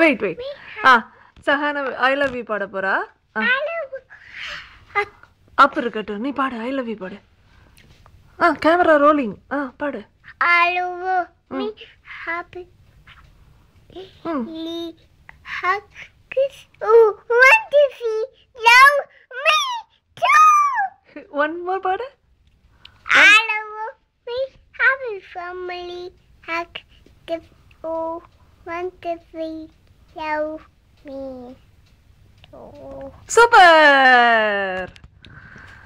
Wait wait ஆ Sahana I love you பாட போறா அப்ப இருக்கட்டும் நீ பாடு ஐ லவ் யூ பாடு ஆ கேமரா ரோலிங் ஆ பாடு I love me happily hug kiss oh what to ஃபீ love me too one more பாடு I love me happy family hug kiss oh Wonderfully show me. Oh. Super!